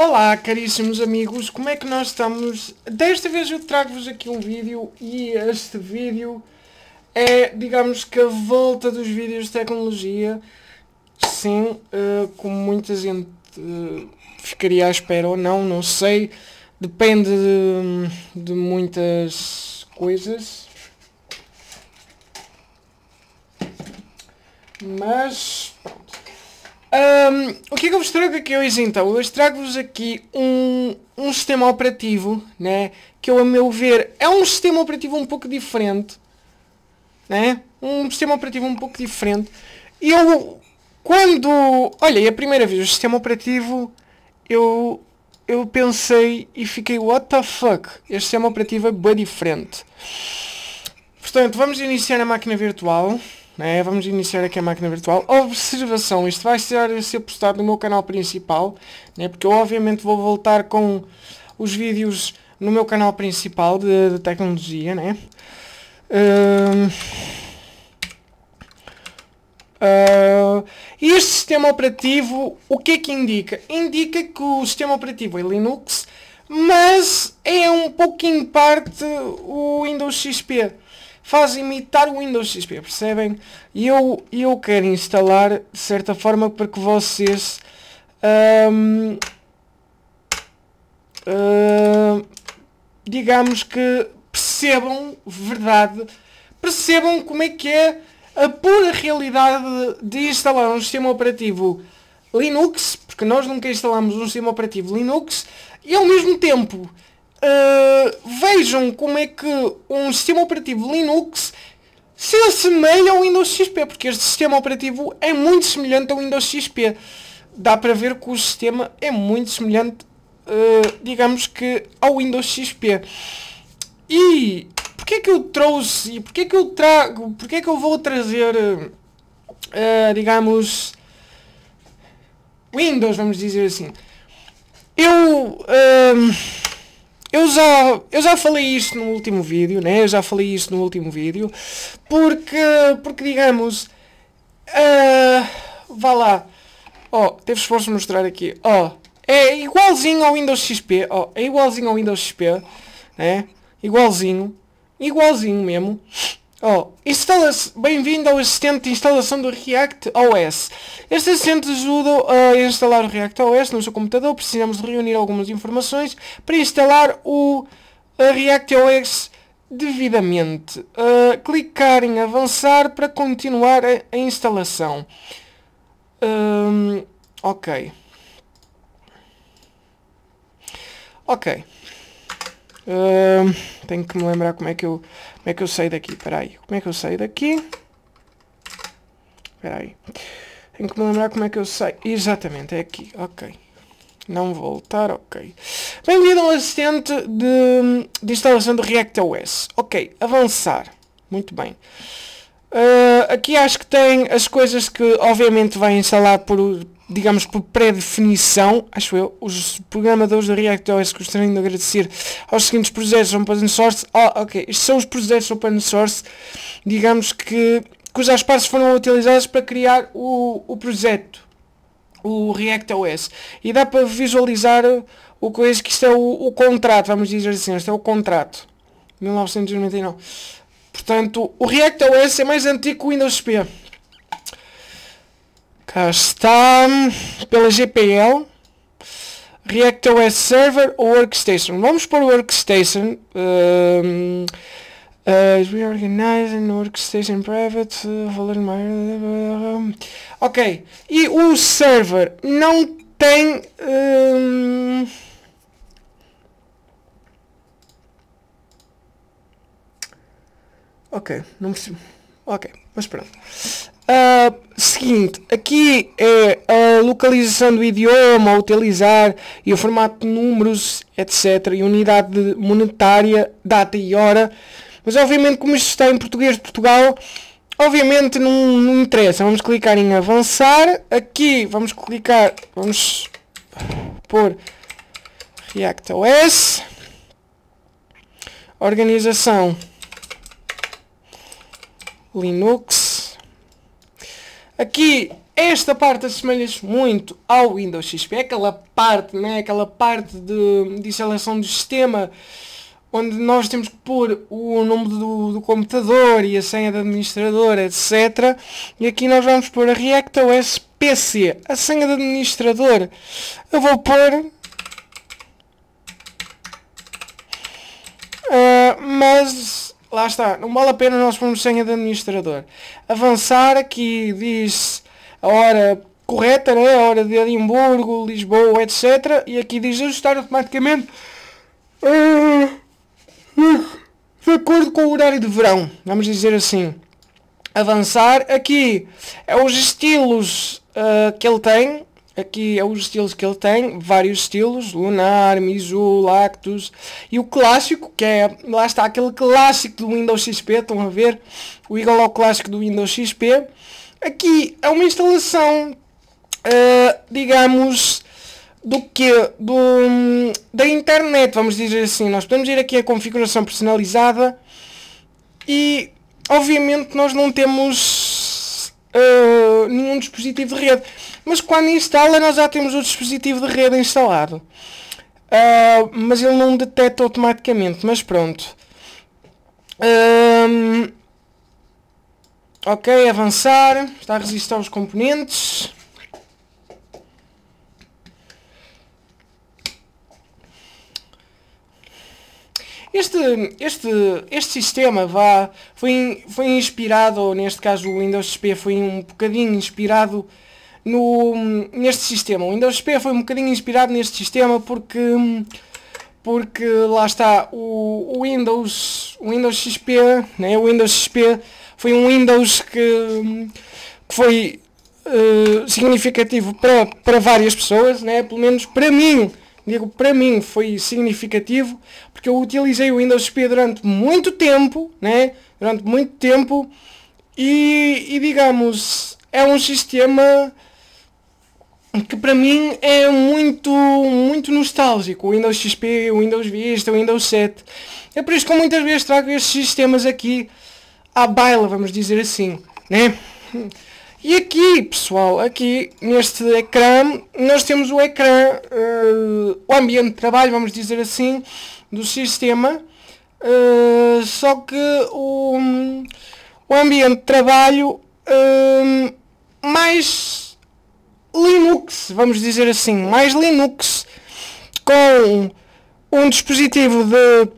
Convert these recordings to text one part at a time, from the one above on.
Olá, caríssimos amigos, como é que nós estamos? Desta vez eu trago-vos aqui um vídeo e este vídeo é, digamos que a volta dos vídeos de tecnologia. Sim, uh, como muita gente uh, ficaria à espera ou não, não sei. Depende de, de muitas coisas. Mas um, o que é que eu vos trago aqui hoje então? Hoje trago-vos aqui um, um sistema operativo, né? Que eu a meu ver é um sistema operativo um pouco diferente, né? Um sistema operativo um pouco diferente. E eu, quando olha, e é a primeira vez o sistema operativo, eu, eu pensei e fiquei, what the fuck? Este sistema operativo é bem diferente. Portanto, vamos iniciar a máquina virtual. Né? Vamos iniciar aqui a máquina virtual. Observação, isto vai ser, ser postado no meu canal principal, né? porque eu obviamente vou voltar com os vídeos no meu canal principal de, de tecnologia. Né? Uh... este sistema operativo, o que é que indica? Indica que o sistema operativo é Linux, mas é um pouquinho parte o Windows XP faz imitar o Windows XP, percebem? E eu, eu quero instalar de certa forma para que vocês hum, hum, digamos que percebam verdade, percebam como é que é a pura realidade de instalar um sistema operativo Linux, porque nós nunca instalamos um sistema operativo Linux, e ao mesmo tempo Uh, vejam como é que um sistema operativo Linux se assemelha ao Windows XP, porque este sistema operativo é muito semelhante ao Windows XP. Dá para ver que o sistema é muito semelhante, uh, digamos que, ao Windows XP. E porquê é que eu trouxe, e porquê é que eu trago, porquê é que eu vou trazer, uh, digamos, Windows, vamos dizer assim. Eu... Uh, eu já, eu já falei isto no último vídeo, né? Eu já falei isto no último vídeo, porque, porque digamos, uh, vá lá, ó, oh, teve esforço de mostrar aqui, ó, oh, é igualzinho ao Windows XP, ó, oh, é igualzinho ao Windows XP, né? Igualzinho, igualzinho mesmo. Oh, Bem-vindo ao assistente de instalação do React OS. Este assistente ajuda a instalar o React OS no seu computador. Precisamos de reunir algumas informações para instalar o React OS devidamente. Uh, clicar em avançar para continuar a, a instalação. Um, ok. Ok. Uh, tenho que me lembrar como é que eu, como é que eu saio daqui. Espera aí. Como é que eu saio daqui? Espera aí. Tenho que me lembrar como é que eu saio. Exatamente, é aqui. Ok. Não voltar, ok. Bem-vindo ao assistente de, de instalação do React OS. Ok, avançar. Muito bem. Uh, aqui acho que tem as coisas que obviamente vai instalar por, digamos por pré-definição, acho eu, os programadores da ReactOS gostariam de agradecer aos seguintes projetos open source. ah ok, estes são os projetos open source, digamos que cujas partes foram utilizadas para criar o, o projeto, o ReactOS. E dá para visualizar o coisa que isto é o, o contrato, vamos dizer assim, isto é o contrato. 1999. Portanto, o ReactOS é mais antigo que o Windows XP. Cá está. Hum, pela GPL. ReactOS Server ou Workstation. Vamos para o Workstation. Um, uh, eh, we Workstation Private. Eh, valor maior. Ok. E o server não tem... Um, Ok, não percebo. Ok, mas pronto. Uh, seguinte, aqui é a localização do idioma a utilizar e o formato de números, etc. E unidade monetária, data e hora. Mas obviamente como isto está em português de Portugal, obviamente não, não interessa. Vamos clicar em avançar. Aqui vamos clicar, vamos pôr ReactOS Organização Linux Aqui, esta parte assemelha-se muito ao Windows XP, é aquela parte, né, é aquela parte de, de instalação do sistema onde nós temos que pôr o nome do, do, computador e a senha do administrador, etc. E aqui nós vamos pôr a ReactOS PC, a senha do administrador. Eu vou pôr... Uh, mas lá está, não vale a pena nós formos senha de administrador. Avançar aqui diz a hora correta, né? a hora de Edimburgo, Lisboa, etc. E aqui diz ajustar automaticamente ah, ah, de acordo com o horário de verão, vamos dizer assim. Avançar aqui é os estilos uh, que ele tem Aqui é os estilos que ele tem, vários estilos, Lunar, Mizu, Lactus, e o clássico, que é, lá está, aquele clássico do Windows XP, estão a ver, o igual ao clássico do Windows XP. Aqui é uma instalação, uh, digamos, do que do, da internet, vamos dizer assim. Nós podemos ir aqui a configuração personalizada e obviamente nós não temos nenhum dispositivo de rede. Mas quando instala, nós já temos o dispositivo de rede instalado. Uh, mas ele não detecta automaticamente, mas pronto. ok, avançar. Está a resistir aos componentes. Este, este, este sistema vá, foi, foi inspirado, ou neste caso o Windows XP foi um bocadinho inspirado no, neste sistema. O Windows XP foi um bocadinho inspirado neste sistema porque, porque lá está, o, o Windows, o Windows XP, né? o Windows XP foi um Windows que, que foi uh, significativo para, para várias pessoas, né? pelo menos para mim digo, para mim foi significativo, porque eu utilizei o Windows XP durante muito tempo, né? Durante muito tempo, e, e digamos, é um sistema que para mim é muito, muito nostálgico. O Windows XP, o Windows Vista, o Windows 7. É por isso que muitas vezes trago estes sistemas aqui à baila, vamos dizer assim, né? E aqui, pessoal, aqui neste ecrã, nós temos o ecrã, uh, o ambiente de trabalho, vamos dizer assim, do sistema. Uh, só que o, o ambiente de trabalho uh, mais Linux, vamos dizer assim, mais Linux, com um dispositivo de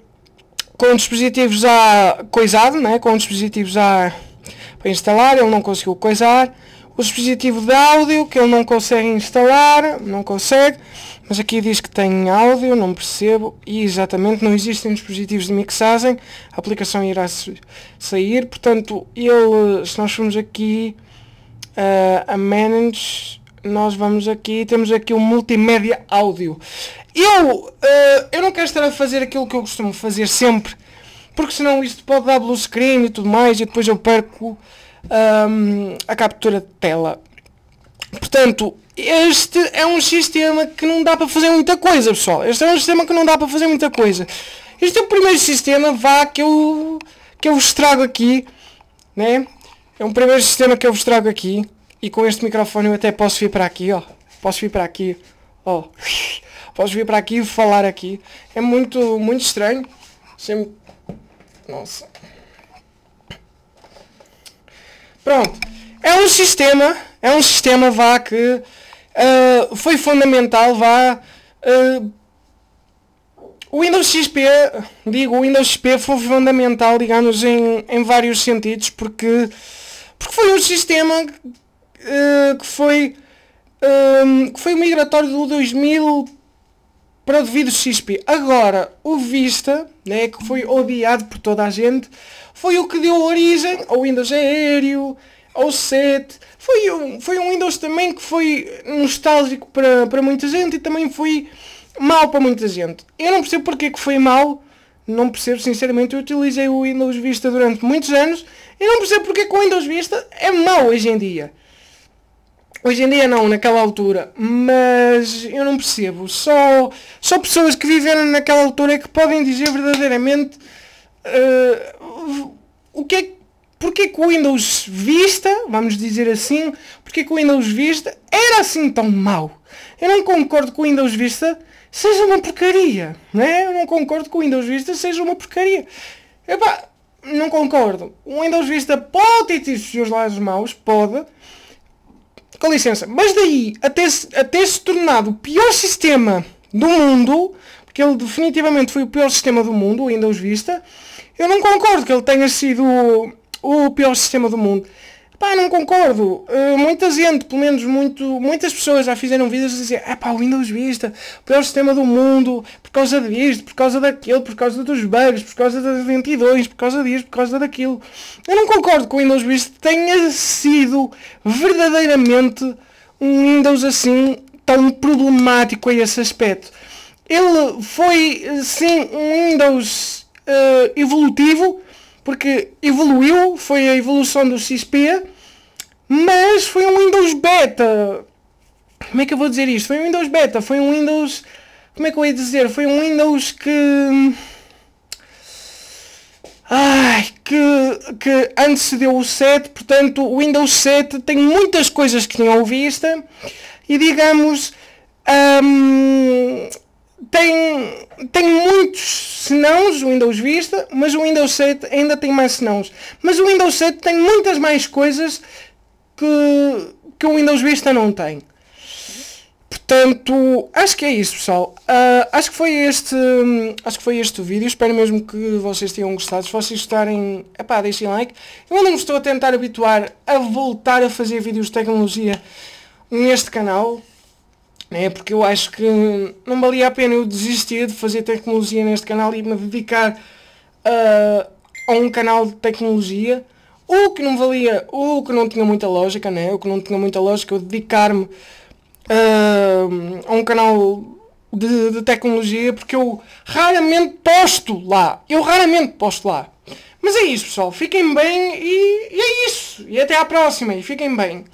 com dispositivos a já coisado, né? com dispositivos a para instalar, ele não conseguiu coisar. O dispositivo de áudio, que ele não consegue instalar, não consegue, mas aqui diz que tem áudio, não percebo, e exatamente não existem dispositivos de mixagem, a aplicação irá sair, portanto, ele, se nós formos aqui uh, a Manage, nós vamos aqui, temos aqui o um multimédia áudio. Eu, uh, eu não quero estar a fazer aquilo que eu costumo fazer sempre, porque senão isto pode dar blue screen e tudo mais e depois eu perco um, a captura de tela. Portanto, este é um sistema que não dá para fazer muita coisa, pessoal. Este é um sistema que não dá para fazer muita coisa. Este é o primeiro sistema, vá, que eu, que eu vos trago aqui, né? É um primeiro sistema que eu vos trago aqui. E com este microfone eu até posso vir para aqui, ó. Posso vir para aqui, ó. Posso vir para aqui e falar aqui. É muito, muito estranho. Sempre nossa. Pronto. É um sistema, é um sistema vá que uh, foi fundamental, vá. Uh, o Windows XP, digo, o Windows XP foi fundamental, digamos, em, em vários sentidos, porque, porque foi um sistema uh, que foi um, que foi o migratório do 2000 para o devido XP. Agora, o Vista, né, que foi odiado por toda a gente, foi o que deu origem ao Windows Aéreo, ao 7. Foi um, foi um Windows também que foi nostálgico para, para muita gente e também foi mal para muita gente. Eu não percebo porque é que foi mal. não percebo sinceramente, eu utilizei o Windows Vista durante muitos anos e não percebo porque é que o Windows Vista é mau hoje em dia. Hoje em dia não, naquela altura. Mas eu não percebo. Só, só pessoas que viveram naquela altura é que podem dizer verdadeiramente uh, o que é que porque que o Windows Vista, vamos dizer assim, porque que o Windows Vista era assim tão mau? Eu não concordo que o Windows Vista seja uma porcaria, é Eu não concordo que o Windows Vista seja uma porcaria. Epá, não concordo. O Windows Vista pode ter tido os seus lados maus, pode, com licença. Mas daí, até se, até se tornado o pior sistema do mundo, porque ele definitivamente foi o pior sistema do mundo, ainda os vista, eu não concordo que ele tenha sido o, o pior sistema do mundo. Pá, não concordo. Uh, muita gente, pelo menos muito, muitas pessoas já fizeram vídeos a dizer é pá, o Windows Vista, pior sistema do mundo, por causa disto, por causa daquilo, por causa dos bugs, por causa das lentidões, por causa disto, por causa daquilo. Eu não concordo que o Windows Vista tenha sido verdadeiramente um Windows assim tão problemático a esse aspecto. Ele foi, eh, sim, um Windows uh, evolutivo, porque evoluiu, foi a evolução do XP, mas foi um Windows Beta. Como é que eu vou dizer isto? Foi um Windows Beta, foi um Windows. Como é que eu ia dizer? Foi um Windows que. Ai, que, que antecedeu o 7, portanto o Windows 7 tem muitas coisas que tinham vista e digamos hum, tem, tem muitos senãos o Windows Vista, mas o Windows 7 ainda tem mais senãos. Mas o Windows 7 tem muitas mais coisas que, que o Windows Vista não tem. Portanto, acho que é isso pessoal. Uh, acho, que foi este, acho que foi este o vídeo. Espero mesmo que vocês tenham gostado. Se vocês gostarem, epá, deixem like. Eu ainda me estou a tentar habituar a voltar a fazer vídeos de tecnologia neste canal é porque eu acho que não valia a pena eu desistir de fazer tecnologia neste canal e me dedicar uh, a um canal de tecnologia, o que não valia, o que não tinha muita lógica, né? o que não tinha muita lógica, eu dedicar-me uh, a um canal de, de, tecnologia, porque eu raramente posto lá, eu raramente posto lá. Mas é isso pessoal, fiquem bem e, e é isso, e até à próxima, e fiquem bem.